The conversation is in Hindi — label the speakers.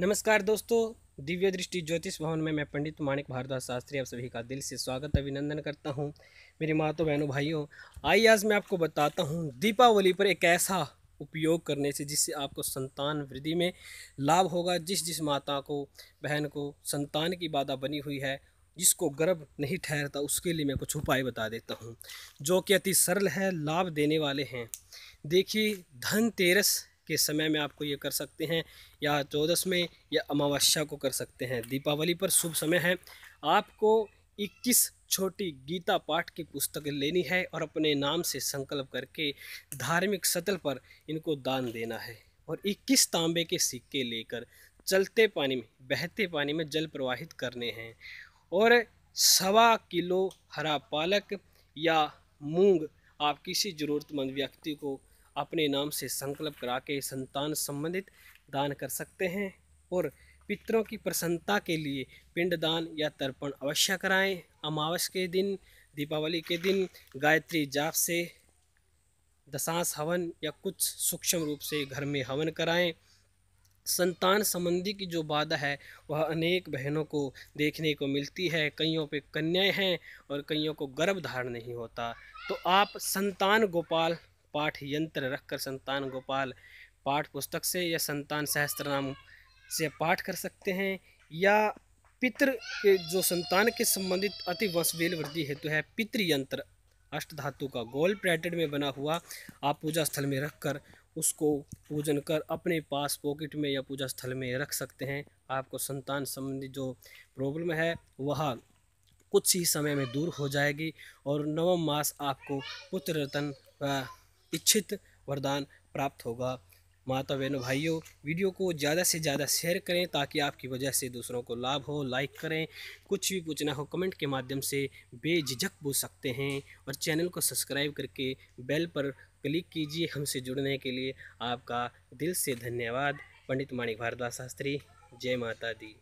Speaker 1: नमस्कार दोस्तों दिव्य दृष्टि ज्योतिष भवन में मैं पंडित माणिक भारद्वाज शास्त्री आप सभी का दिल से स्वागत अभिनंदन करता हूं मेरी मातों बहनों भाइयों आइए आज मैं आपको बताता हूं दीपावली पर एक ऐसा उपयोग करने से जिससे आपको संतान वृद्धि में लाभ होगा जिस जिस माता को बहन को संतान की बाधा बनी हुई है जिसको गर्भ नहीं ठहरता उसके लिए मैं कुछ उपाय बता देता हूँ जो कि अति सरल है लाभ देने वाले हैं देखिए धनतेरस के समय में आपको ये कर सकते हैं या चौदस में या अमावस्या को कर सकते हैं दीपावली पर शुभ समय है आपको 21 छोटी गीता पाठ की पुस्तक लेनी है और अपने नाम से संकल्प करके धार्मिक सतल पर इनको दान देना है और 21 तांबे के सिक्के लेकर चलते पानी में बहते पानी में जल प्रवाहित करने हैं और सवा किलो हरा पालक या मूंग आप किसी ज़रूरतमंद व्यक्ति को अपने नाम से संकल्प करा के संतान संबंधित दान कर सकते हैं और पितरों की प्रसन्नता के लिए पिंडदान या तर्पण अवश्य कराएं अमावस के दिन दीपावली के दिन गायत्री जाप से दशांश हवन या कुछ सूक्ष्म रूप से घर में हवन कराएं संतान संबंधी की जो बाधा है वह अनेक बहनों को देखने को मिलती है कईयों पे कन्याएं हैं और कईयों को गर्भ धारण नहीं होता तो आप संतान गोपाल पाठ यंत्र रखकर संतान गोपाल पाठ पुस्तक से या संतान सहस्त्र नाम से पाठ कर सकते हैं या पितृ के जो संतान के संबंधित अति वंशवेल वृद्धि हेतु है, तो है पितृयंत्र अष्ट धातु का गोल प्लेटेड में बना हुआ आप पूजा स्थल में रखकर उसको पूजन कर अपने पास पॉकेट में या पूजा स्थल में रख सकते हैं आपको संतान संबंधी जो प्रॉब्लम है वह कुछ ही समय में दूर हो जाएगी और नवम मास आपको पुत्र रतन इच्छित वरदान प्राप्त होगा माता बहनों भाइयों वीडियो को ज़्यादा से ज़्यादा शेयर करें ताकि आपकी वजह से दूसरों को लाभ हो लाइक करें कुछ भी पूछना हो कमेंट के माध्यम से बेझिझक पूछ सकते हैं और चैनल को सब्सक्राइब करके बेल पर क्लिक कीजिए हमसे जुड़ने के लिए आपका दिल से धन्यवाद पंडित माणिक भारद्वाज शास्त्री जय माता दी